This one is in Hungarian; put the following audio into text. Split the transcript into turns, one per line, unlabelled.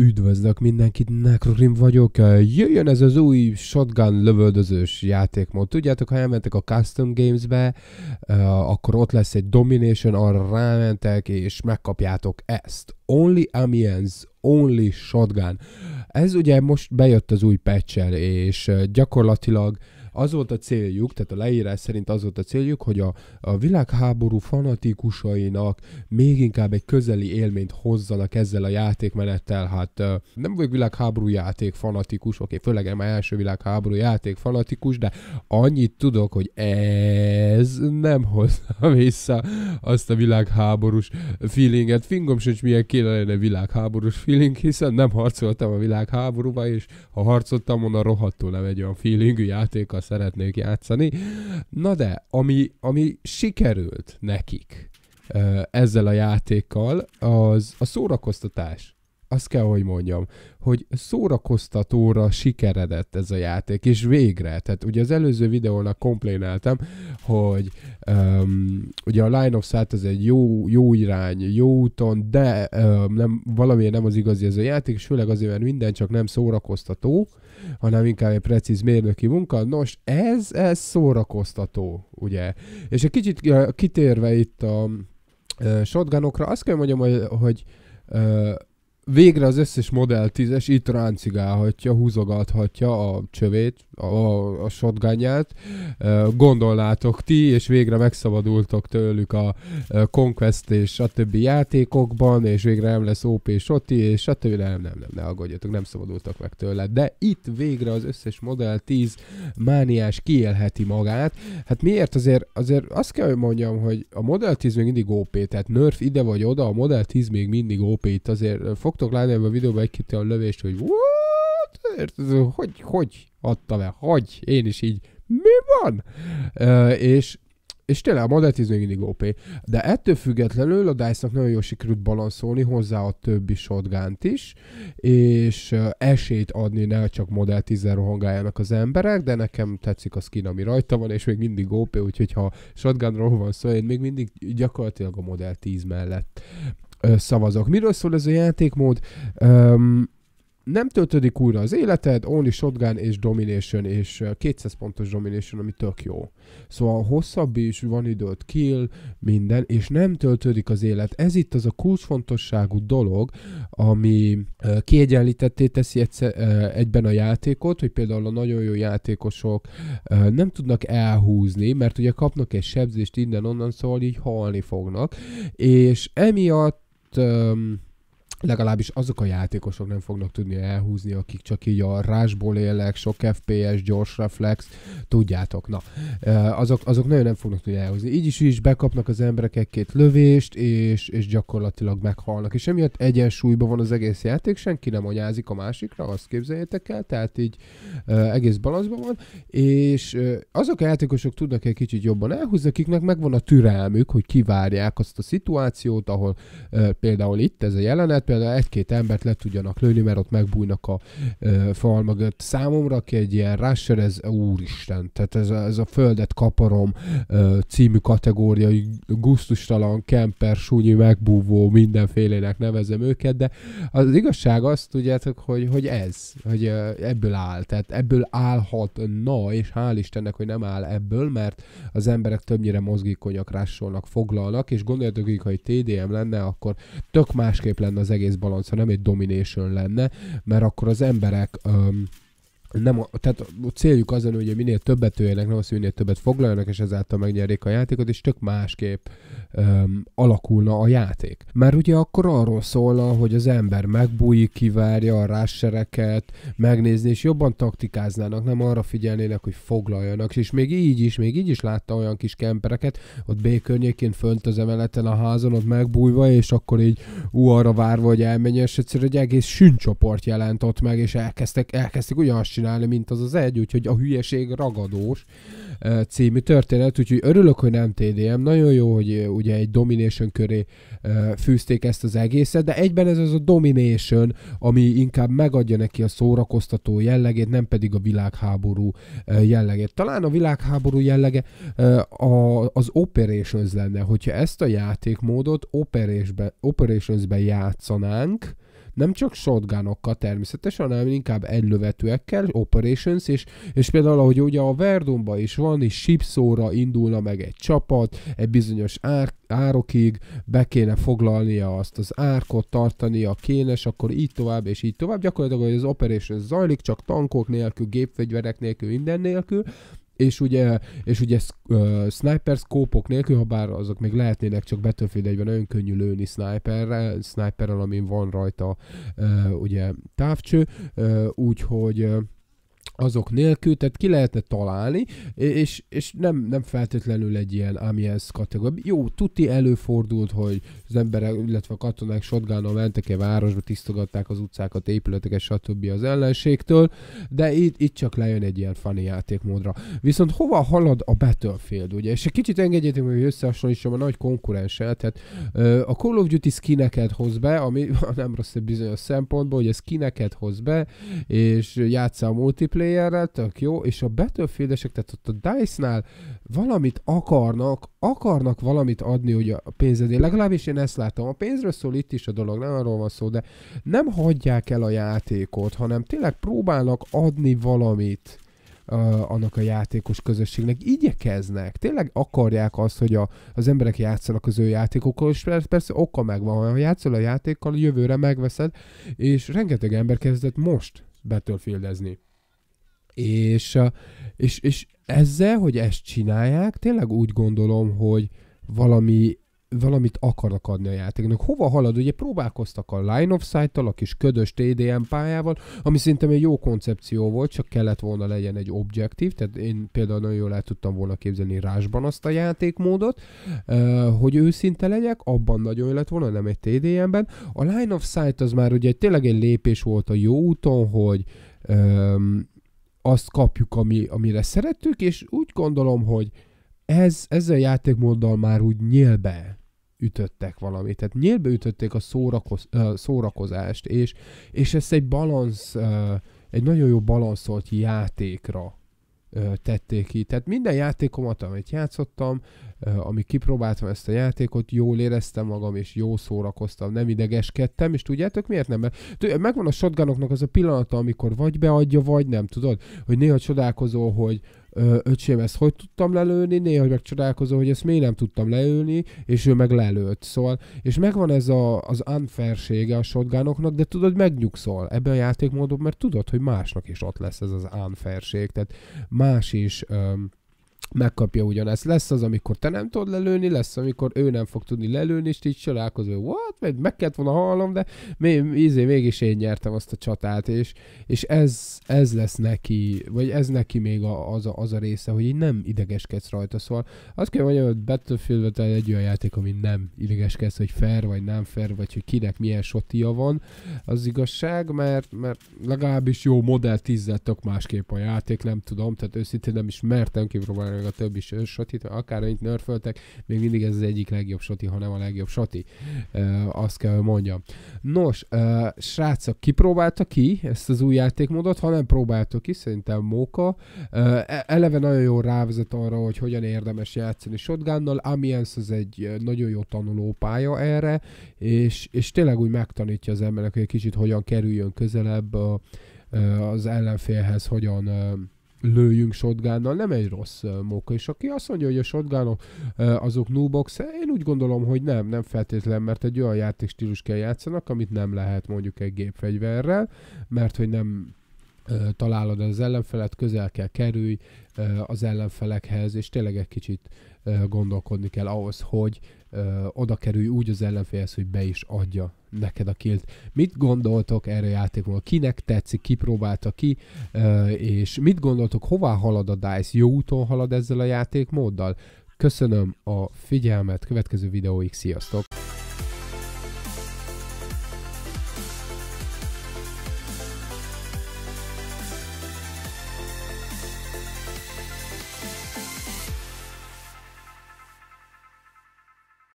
Üdvözlök mindenkit, Necrorim vagyok, jöjjön ez az új shotgun lövöldözős játékmód. Tudjátok, ha elmentek a Custom Games-be, akkor ott lesz egy Domination, arra rámentek és megkapjátok ezt. Only Amiens, Only Shotgun. Ez ugye most bejött az új patch és gyakorlatilag uh, az volt a céljuk, tehát a leírás szerint az volt a céljuk, hogy a, a világháború fanatikusainak még inkább egy közeli élményt hozzanak ezzel a játékmenettel. Hát nem vagyok világháború játék fanatikus, oké, főleg nem első világháború játék fanatikus, de annyit tudok, hogy ez nem hozza vissza azt a világháborús feelinget. Fingom sincs milyen kéne lenne világháborús feeling, hiszen nem harcoltam a világháborúba, és ha harcoltam volna, rohadtul nem egy olyan feelingű játék futballba szeretnék játszani. Na de, ami, ami sikerült nekik ezzel a játékkal, az a szórakoztatás azt kell, hogy mondjam, hogy szórakoztatóra sikeredett ez a játék, és végre, tehát ugye az előző videónak komplénáltam, hogy um, ugye a Line of Sight az egy jó, jó irány, jó úton, de um, nem, valamiért nem az igazi ez a játék, és főleg azért, mert minden csak nem szórakoztató, uh, hanem inkább egy precíz mérnöki munka. Nos, ez, ez szórakoztató, ugye? És egy kicsit kitérve itt a shotgunokra, azt kell mondjam, hogy, hogy végre az összes Model 10-es itt ráncigálhatja, húzogathatja a csövét, a, a shotgunját. Gondolnátok ti, és végre megszabadultok tőlük a Conquest és a többi játékokban, és végre nem lesz OP Soti, és a többi, nem, nem, nem, ne aggódjatok, nem szabadultak meg tőle. De itt végre az összes Model 10 mániás kiélheti magát. Hát miért? Azért, azért azt kell, hogy mondjam, hogy a Model 10 még mindig OP, tehát nerf ide vagy oda, a Model 10 még mindig OP, itt azért fog szoktok látni ebben a videóban egy-két olyan lövést, hogy what? Érted, hogy, hogy adta le? Hogy? Én is így, mi van? Uh, és és tényleg a monetizm még mindig OP. De ettől függetlenül a dice nagyon jól sikerült balanszolni hozzá a többi shotgun is, és esélyt adni ne csak modell 10 rohangáljanak az emberek, de nekem tetszik a skin, ami rajta van, és még mindig OP, úgyhogy ha shotgunról van szó, én még mindig gyakorlatilag a modell 10 mellett szavazok. Miről szól ez a játékmód? Um, nem töltődik újra az életed, only shotgun és domination, és 200 pontos domination, ami tök jó. Szóval hosszabb is, van időt kill, minden, és nem töltődik az élet. Ez itt az a kulcsfontosságú dolog, ami kiegyenlítetté teszi egyszer, egyben a játékot, hogy például a nagyon jó játékosok nem tudnak elhúzni, mert ugye kapnak egy sebzést innen-onnan, szóval így halni fognak, és emiatt um, legalábbis azok a játékosok nem fognak tudni elhúzni, akik csak így a rásból élnek, sok FPS, gyors reflex, tudjátok, na, azok, azok nagyon nem fognak tudni elhúzni. Így is így is bekapnak az emberek egy-két lövést, és, és gyakorlatilag meghalnak. És emiatt egyensúlyban van az egész játék, senki nem anyázik a másikra, azt képzeljétek el, tehát így egész balanszban van, és azok a játékosok tudnak egy kicsit jobban elhúzni, akiknek megvan a türelmük, hogy kivárják azt a szituációt, ahol például itt ez a jelenet, például egy-két embert le tudjanak lőni, mert ott megbújnak a ö, fal mögött. Számomra, aki egy ilyen rusher, ez úristen, tehát ez, a, ez a földet kaparom ö, című kategória, guztustalan, kemper, súnyi, megbúvó, mindenfélének nevezem őket, de az igazság az, tudjátok, hogy, hogy ez, hogy ebből áll, tehát ebből állhat na, és hál' Istennek, hogy nem áll ebből, mert az emberek többnyire mozgékonyak, rásolnak, foglalnak, és gondoljatok, hogy ha egy TDM lenne, akkor tök másképp lenne az egész egész balansz, szóval ha nem egy domination lenne, mert akkor az emberek Um, nem, a, tehát a céljuk az hogy minél többet öljenek, nem az, hogy minél többet foglaljanak, és ezáltal megnyerjék a játékot, és tök másképp öm, alakulna a játék. Mert ugye akkor arról szólna, hogy az ember megbújik, kivárja a rássereket, megnézni, és jobban taktikáznának, nem arra figyelnének, hogy foglaljanak. És még így is, még így is látta olyan kis kempereket, ott B környékén fönt az emeleten a házon, ott megbújva, és akkor így ú, arra várva, hogy elmenjen, és egyszerűen egy egész sűncsoport jelent ott meg, és elkezdtek, elkezdtek ugyanazt csinálni, mint az az egy, úgyhogy a hülyeség ragadós című történet, úgyhogy örülök, hogy nem TDM, nagyon jó, hogy ugye egy domination köré fűzték ezt az egészet, de egyben ez az a domination, ami inkább megadja neki a szórakoztató jellegét, nem pedig a világháború jellegét. Talán a világháború jellege az operations lenne, hogyha ezt a játékmódot operationsben, operationsben játszanánk, nem csak shotgunokkal természetesen, hanem inkább egylövetőekkel, operations, és, és például ahogy ugye a Verdonba is van, és Sipszóra indulna meg egy csapat, egy bizonyos ár, árokig, be kéne foglalnia azt az árkot, tartania a kénes, akkor így tovább, és így tovább. Gyakorlatilag az operations zajlik, csak tankok nélkül, gépfegyverek nélkül, minden nélkül, és ugye, és ugye uh, sniper szkópok nélkül, ha bár azok még lehetnének csak Battlefield 1-ben nagyon könnyű lőni sniperrel, sniperrel, amin van rajta uh, ugye távcső, uh, úgyhogy uh, azok nélkül, tehát ki lehetne találni, és, és nem, nem feltétlenül egy ilyen amiens kategória. Jó, tuti előfordult, hogy az emberek, illetve a katonák shotgunnal mentek egy városba, tisztogatták az utcákat, épületeket, stb. az ellenségtől, de itt, itt csak lejön egy ilyen funny játékmódra. Viszont hova halad a Battlefield, ugye? És egy kicsit engedjétek meg, hogy összehasonlítsam a nagy konkurenssel, tehát a Call of Duty skineket hoz be, ami nem rossz bizonyos szempontból, hogy ez skineket hoz be, és játssza a multi multiplayerrel tök jó, és a battlefield tehát ott a DICE-nál valamit akarnak, akarnak valamit adni hogy a pénzedé. Legalábbis én ezt látom. A pénzről szól itt is a dolog, nem arról van szó, de nem hagyják el a játékot, hanem tényleg próbálnak adni valamit uh, annak a játékos közösségnek. Igyekeznek, tényleg akarják azt, hogy a, az emberek játszanak az ő játékokkal, és persze oka megvan, ha játszol a játékkal, jövőre megveszed, és rengeteg ember kezdett most battlefieldezni. És, és, és ezzel, hogy ezt csinálják, tényleg úgy gondolom, hogy valami valamit akarnak adni a játéknak. Hova halad? Ugye próbálkoztak a Line of Sight-tal, a kis ködös TDM pályával, ami szerintem egy jó koncepció volt, csak kellett volna legyen egy objektív, tehát én például nagyon jól el tudtam volna képzelni rásban azt a játékmódot, hogy őszinte legyek, abban nagyon jól lett volna, nem egy TDM-ben. A Line of Sight az már ugye tényleg egy lépés volt a jó úton, hogy azt kapjuk, ami, amire szerettük, és úgy gondolom, hogy ez, ezzel a játékmóddal már úgy nyélbe ütöttek valamit. Tehát nyélbe ütötték a szórakoz, uh, szórakozást, és, és ezt egy balansz, uh, egy nagyon jó balanszolt játékra uh, tették ki. Tehát minden játékomat, amit játszottam, ami kipróbáltam ezt a játékot, jól éreztem magam, és jó szórakoztam, nem idegeskedtem, és tudjátok miért nem? Mert megvan a shotgunoknak az a pillanata, amikor vagy beadja, vagy nem, tudod? Hogy néha csodálkozó, hogy öcsém, ezt hogy tudtam lelőni, néha meg csodálkozó, hogy ezt miért nem tudtam leülni, és ő meg lelőtt. Szóval, és megvan ez a, az unfair-sége a shotgunoknak, de tudod, megnyugszol ebben a játékmódban, mert tudod, hogy másnak is ott lesz ez az unfair-ség. tehát más is... um, megkapja ugyanezt. Lesz az, amikor te nem tudod lelőni, lesz, amikor ő nem fog tudni lelőni, és így csodálkozó, what? Meg, meg kellett volna hallom, de még, ízé, mégis én nyertem azt a csatát, és, és ez, ez lesz neki, vagy ez neki még a, az, a, az a része, hogy így nem idegeskedsz rajta, szóval azt kell mondjam, hogy battlefield egy olyan játék, ami nem idegeskedsz, hogy fair vagy nem fair, vagy hogy kinek milyen sotia van, az igazság, mert, mert legalábbis jó modell tízzel tök másképp a játék, nem tudom, tehát őszintén nem is mertem kipróbálni meg a többi sotit, akármennyit nörföltek, még mindig ez az egyik legjobb soti, ha nem a legjobb soti. E, azt kell, hogy mondjam. Nos, e, srácok, kipróbálta ki ezt az új játékmódot? Ha nem próbáltok ki, szerintem móka. E, eleve nagyon jól rávezet arra, hogy hogyan érdemes játszani shotgunnal. Amiens az egy nagyon jó tanulópálya erre, és, és tényleg úgy megtanítja az embernek, hogy egy kicsit hogyan kerüljön közelebb a, az ellenfélhez, hogyan lőjünk shotgunnal, nem egy rossz móka. És aki azt mondja, hogy a shotgunok azok nubox, én úgy gondolom, hogy nem, nem feltétlen, mert egy olyan játékstílus kell játszanak, amit nem lehet mondjuk egy gépfegyverrel, mert hogy nem találod az ellenfelet, közel kell kerülj az ellenfelekhez, és tényleg egy kicsit gondolkodni kell ahhoz, hogy oda kerülj úgy az ellenfélhez, hogy be is adja neked a kilt. Mit gondoltok erre a játékról? Kinek tetszik, ki próbálta ki, és mit gondoltok, hová halad a DICE? Jó úton halad ezzel a játékmóddal? Köszönöm a figyelmet, következő videóig, sziasztok!